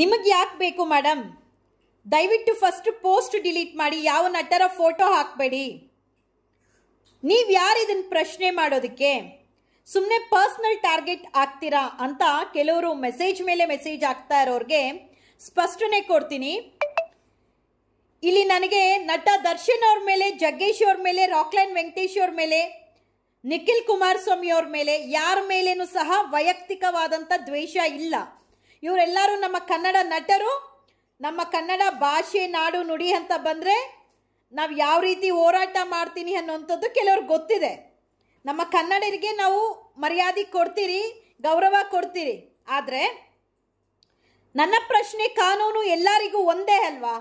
ನಿಮಗೆ ಯಾಕೆ ಬೇಕು ಮೇಡಮ್ ದಯವಿಟ್ಟು ಫಸ್ಟ್ ಪೋಸ್ಟ್ ಡಿಲೀಟ್ ಮಾಡಿ ಯಾವ ನಟರ ಫೋಟೋ ಹಾಕಬೇಡಿ ನೀವು ಯಾರು ಇದನ್ನು ಪ್ರಶ್ನೆ ಮಾಡೋದಕ್ಕೆ ಸುಮ್ಮನೆ ಪರ್ಸ್ನಲ್ ಟಾರ್ಗೆಟ್ ಆಗ್ತೀರಾ ಅಂತ ಕೆಲವರು ಮೆಸೇಜ್ ಮೇಲೆ ಮೆಸೇಜ್ ಆಗ್ತಾ ಇರೋರಿಗೆ ಸ್ಪಷ್ಟನೆ ಕೊಡ್ತೀನಿ ಇಲ್ಲಿ ನನಗೆ ನಟ ದರ್ಶನ್ ಅವ್ರ ಮೇಲೆ ಜಗ್ಗೇಶ್ ಅವ್ರ ಮೇಲೆ ರಾಕ್ಲೈನ್ ವೆಂಕಟೇಶ್ ಅವ್ರ ಮೇಲೆ ನಿಖಿಲ್ ಕುಮಾರಸ್ವಾಮಿ ಅವ್ರ ಮೇಲೆ ಯಾರ ಮೇಲೇನೂ ಸಹ ವೈಯಕ್ತಿಕವಾದಂಥ ದ್ವೇಷ ಇಲ್ಲ ಇವರೆಲ್ಲರೂ ನಮ್ಮ ಕನ್ನಡ ನಟರು ನಮ್ಮ ಕನ್ನಡ ಭಾಷೆ ನಾಡು ನುಡಿ ಅಂತ ಬಂದರೆ ನಾವು ಯಾವ ರೀತಿ ಹೋರಾಟ ಮಾಡ್ತೀನಿ ಅನ್ನೋಂಥದ್ದು ಕೆಲವ್ರಿಗೆ ಗೊತ್ತಿದೆ ನಮ್ಮ ಕನ್ನಡರಿಗೆ ನಾವು ಮರ್ಯಾದೆ ಕೊಡ್ತೀರಿ ಗೌರವ ಕೊಡ್ತೀರಿ ಆದರೆ ನನ್ನ ಪ್ರಶ್ನೆ ಕಾನೂನು ಎಲ್ಲರಿಗೂ ಒಂದೇ ಅಲ್ವಾ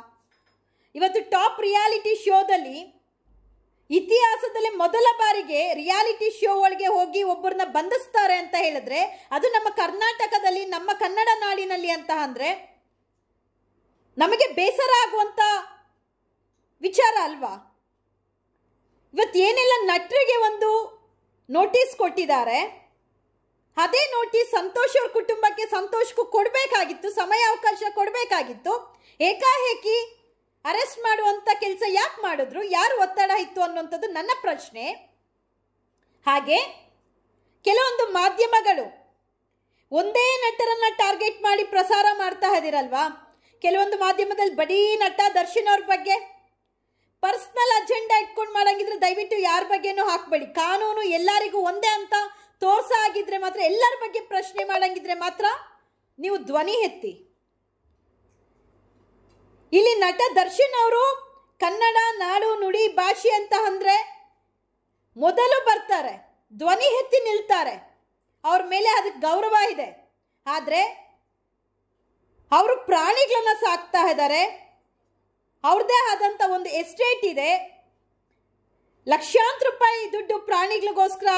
ಇವತ್ತು ಟಾಪ್ ರಿಯಾಲಿಟಿ ಶೋದಲ್ಲಿ ಇತಿಹಾಸದಲ್ಲಿ ಮೊದಲ ಬಾರಿಗೆ ರಿಯಾಲಿಟಿ ಶೋ ಒಳಗೆ ಹೋಗಿ ಒಬ್ಬರನ್ನ ಬಂಧಿಸ್ತಾರೆ ಅಂತ ಹೇಳಿದ್ರೆ ಅದು ನಮ್ಮ ಕರ್ನಾಟಕದಲ್ಲಿ ನಮ್ಮ ಕನ್ನಡ ನಾಡಿನಲ್ಲಿ ಅಂತ ಅಂದ್ರೆ ನಮಗೆ ಬೇಸರ ಆಗುವಂತ ವಿಚಾರ ಅಲ್ವಾ ಏನೆಲ್ಲ ನಟರಿಗೆ ಒಂದು ನೋಟಿಸ್ ಕೊಟ್ಟಿದ್ದಾರೆ ಅದೇ ನೋಟಿಸ್ ಸಂತೋಷ್ ಅವ್ರ ಕುಟುಂಬಕ್ಕೆ ಸಂತೋಷಕ್ಕೂ ಕೊಡಬೇಕಾಗಿತ್ತು ಸಮಯಾವಕಾಶ ಕೊಡಬೇಕಾಗಿತ್ತು ಏಕಾಏಕಿ ಅರೆಸ್ಟ್ ಮಾಡುವಂಥ ಕೆಲಸ ಯಾಕೆ ಮಾಡಿದ್ರು ಯಾರು ಒತ್ತಡ ಇತ್ತು ಅನ್ನುವಂಥದ್ದು ನನ್ನ ಪ್ರಶ್ನೆ ಹಾಗೆ ಕೆಲವೊಂದು ಮಾಧ್ಯಮಗಳು ಒಂದೇ ನಟರನ್ನ ಟಾರ್ಗೆಟ್ ಮಾಡಿ ಪ್ರಸಾರ ಮಾಡ್ತಾ ಇದ್ದೀರಲ್ವಾ ಕೆಲವೊಂದು ಮಾಧ್ಯಮದಲ್ಲಿ ಬಡೀ ನಟ ದರ್ಶನ್ ಅವ್ರ ಬಗ್ಗೆ ಪರ್ಸ್ನಲ್ ಅಜೆಂಡಾ ಇಟ್ಕೊಂಡು ಮಾಡಂಗಿದ್ರೆ ದಯವಿಟ್ಟು ಯಾರ ಬಗ್ಗೆನೂ ಹಾಕಬೇಡಿ ಕಾನೂನು ಎಲ್ಲರಿಗೂ ಒಂದೇ ಅಂತ ತೋರ್ಸ ಆಗಿದ್ರೆ ಮಾತ್ರ ಎಲ್ಲರ ಬಗ್ಗೆ ಪ್ರಶ್ನೆ ಮಾಡಂಗಿದ್ರೆ ಮಾತ್ರ ನೀವು ಧ್ವನಿ ಎತ್ತಿ ಇಲ್ಲಿ ನಟ ದರ್ಶನ್ ಅವರು ಕನ್ನಡ ನಾಡು ನುಡಿ ಭಾಷೆ ಅಂತ ಅಂದರೆ ಮೊದಲು ಬರ್ತಾರೆ ಧ್ವನಿ ಎತ್ತಿ ನಿಲ್ತಾರೆ ಅವ್ರ ಮೇಲೆ ಅದಕ್ಕೆ ಗೌರವ ಇದೆ ಆದರೆ ಅವರು ಪ್ರಾಣಿಗಳನ್ನು ಸಾಕ್ತಾ ಇದ್ದಾರೆ ಅವ್ರದ್ದೇ ಆದಂಥ ಒಂದು ಎಸ್ಟೇಟ್ ಇದೆ ಲಕ್ಷಾಂತರ ರೂಪಾಯಿ ದುಡ್ಡು ಪ್ರಾಣಿಗಳಿಗೋಸ್ಕರ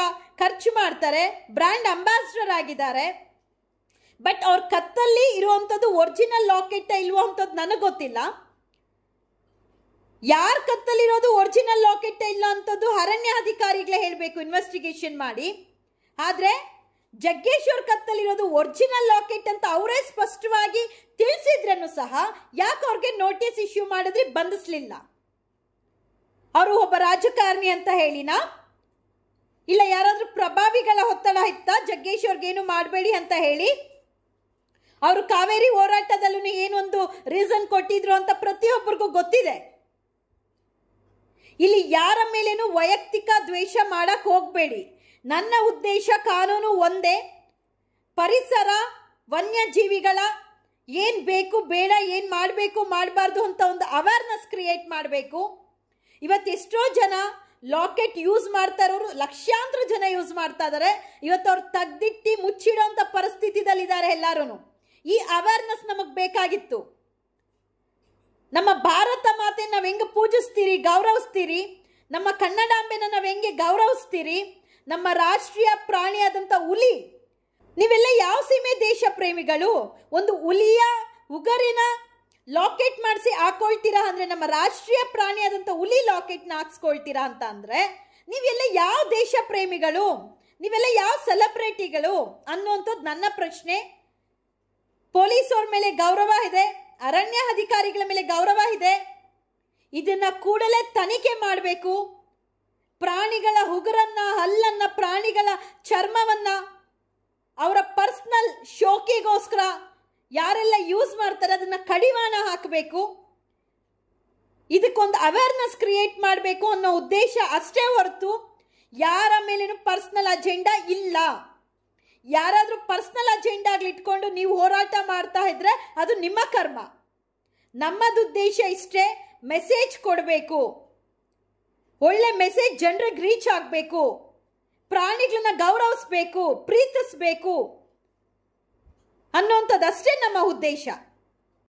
ಖರ್ಚು ಮಾಡ್ತಾರೆ ಬ್ರ್ಯಾಂಡ್ ಅಂಬಾಸಿಡರ್ ಆಗಿದ್ದಾರೆ ಬಟ್ ಅವ್ರ ಕತ್ತಲ್ಲಿ ಇರುವಂಥದ್ದು ಒರಿಜಿನಲ್ ಲಾಕೆಟ್ ಇಲ್ವೋ ಅಂಥದ್ದು ನನಗೆ ಗೊತ್ತಿಲ್ಲ ಯಾರ ಕತ್ತಲ್ಲಿರೋದು ಒರಿಜಿನಲ್ ಲಾಕೆಟ್ ಇಲ್ಲ ಅರಣ್ಯ ಅಧಿಕಾರಿಗಳೇ ಹೇಳಬೇಕು ಇನ್ವೆಸ್ಟಿಗೇಷನ್ ಮಾಡಿ ಆದರೆ ಜಗ್ಗೇಶ್ವರ್ ಕತ್ತಲ್ಲಿರೋದು ಒರಿಜಿನಲ್ ಲಾಕೆಟ್ ಅಂತ ಅವರೇ ಸ್ಪಷ್ಟವಾಗಿ ತಿಳಿಸಿದ್ರೂ ಸಹ ಯಾಕೆ ಅವ್ರಿಗೆ ನೋಟಿಸ್ ಇಶ್ಯೂ ಮಾಡಿದ್ರೆ ಬಂಧಿಸ್ಲಿಲ್ಲ ಅವರು ಒಬ್ಬ ರಾಜಕಾರಣಿ ಅಂತ ಹೇಳಿನ ಇಲ್ಲ ಯಾರಾದರೂ ಪ್ರಭಾವಿಗಳ ಒತ್ತಡ ಇತ್ತಾ ಏನು ಮಾಡಬೇಡಿ ಅಂತ ಹೇಳಿ ಅವರು ಕಾವೇರಿ ಹೋರಾಟದಲ್ಲೂ ಏನೊಂದು ರೀಸನ್ ಕೊಟ್ಟಿದ್ರು ಅಂತ ಪ್ರತಿಯೊಬ್ಬರಿಗೂ ಗೊತ್ತಿದೆ ಇಲ್ಲಿ ಯಾರ ಮೇಲೇನು ವೈಯಕ್ತಿಕ ದ್ವೇಷ ಮಾಡಕ್ಕೆ ಹೋಗಬೇಡಿ ನನ್ನ ಉದ್ದೇಶ ಕಾನೂನು ಒಂದೇ ಪರಿಸರ ವನ್ಯಜೀವಿಗಳ ಏನು ಬೇಕು ಬೇಡ ಏನು ಮಾಡಬೇಕು ಮಾಡಬಾರ್ದು ಅಂತ ಒಂದು ಅವೇರ್ನೆಸ್ ಕ್ರಿಯೇಟ್ ಮಾಡಬೇಕು ಇವತ್ತೆಷ್ಟೋ ಜನ ಲಾಕೆಟ್ ಯೂಸ್ ಮಾಡ್ತಾ ಲಕ್ಷಾಂತರ ಜನ ಯೂಸ್ ಮಾಡ್ತಾ ಇದ್ದಾರೆ ಇವತ್ತು ಅವ್ರು ತೆಗ್ದಿಟ್ಟು ಮುಚ್ಚಿಡೋ ಅಂತ ಪರಿಸ್ಥಿತಿದಲ್ಲಿದ್ದಾರೆ ಎಲ್ಲರೂ ಈ ಅವೇರ್ನೆಸ್ ನಮಗೆ ಬೇಕಾಗಿತ್ತು ನಮ್ಮ ಭಾರತ ಮಾತೆ ನಾವು ಹೆಂಗೆ ಪೂಜಿಸ್ತೀರಿ ಗೌರವಿಸ್ತೀರಿ ನಮ್ಮ ಕನ್ನಡಾಂಬೆನ ನಾವು ಹೆಂಗೆ ಗೌರವಿಸ್ತೀರಿ ನಮ್ಮ ರಾಷ್ಟ್ರೀಯ ಪ್ರಾಣಿಯಾದಂಥ ಹುಲಿ ನೀವೆಲ್ಲ ಯಾವ ಸೀಮೆ ದೇಶ ಪ್ರೇಮಿಗಳು ಒಂದು ಹುಲಿಯ ಉಗರಿನ ಲಾಕೆಟ್ ಮಾಡಿಸಿ ಹಾಕೊಳ್ತೀರಾ ಅಂದರೆ ನಮ್ಮ ರಾಷ್ಟ್ರೀಯ ಪ್ರಾಣಿಯಾದಂಥ ಹುಲಿ ಲಾಕೆಟ್ನ ಹಾಕ್ಸ್ಕೊಳ್ತೀರಾ ಅಂತ ಅಂದರೆ ನೀವೆಲ್ಲ ಯಾವ ದೇಶ ಪ್ರೇಮಿಗಳು ನೀವೆಲ್ಲ ಯಾವ ಸೆಲೆಬ್ರಿಟಿಗಳು ಅನ್ನುವಂಥದ್ದು ನನ್ನ ಪ್ರಶ್ನೆ ಪೊಲೀಸ್ ಮೇಲೆ ಗೌರವ ಇದೆ ಅರಣ್ಯ ಅಧಿಕಾರಿಗಳ ಮೇಲೆ ಗೌರವ ಇದೆ ಇದನ್ನ ಕೂಡಲೇ ತನಿಖೆ ಮಾಡಬೇಕು ಪ್ರಾಣಿಗಳ ಹುಗುರನ್ನ ಹಲ್ಲನ್ನ ಪ್ರಾಣಿಗಳ ಚರ್ಮವನ್ನ ಅವರ ಪರ್ಸ್ನಲ್ ಶೋಕಿಗೋಸ್ಕರ ಯಾರೆಲ್ಲ ಯೂಸ್ ಮಾಡ್ತಾರೆ ಅದನ್ನ ಕಡಿವಾಣ ಹಾಕಬೇಕು ಇದಕ್ಕೊಂದು ಅವೇರ್ನೆಸ್ ಕ್ರಿಯೇಟ್ ಮಾಡಬೇಕು ಅನ್ನೋ ಉದ್ದೇಶ ಅಷ್ಟೇ ಹೊರತು ಯಾರ ಮೇಲೇನು ಪರ್ಸ್ನಲ್ ಅಜೆಂಡಾ ಇಲ್ಲ ಯಾರಾದರೂ ಪರ್ಸ್ನಲ್ ಅಜೆಂಡಾಗ್ಲಿ ಇಟ್ಕೊಂಡು ನೀವು ಹೋರಾಟ ಮಾಡ್ತಾ ಇದ್ರೆ ಅದು ನಿಮ್ಮ ಕರ್ಮ ನಮ್ಮದು ಉದ್ದೇಶ ಇಷ್ಟೇ ಮೆಸೇಜ್ ಕೊಡಬೇಕು ಒಳ್ಳೆ ಮೆಸೇಜ್ ಜನರಿಗೆ ರೀಚ್ ಆಗಬೇಕು ಪ್ರಾಣಿಗಳನ್ನ ಗೌರವಿಸ್ಬೇಕು ಪ್ರೀತಿಸ್ಬೇಕು ಅಷ್ಟೇ ನಮ್ಮ ಉದ್ದೇಶ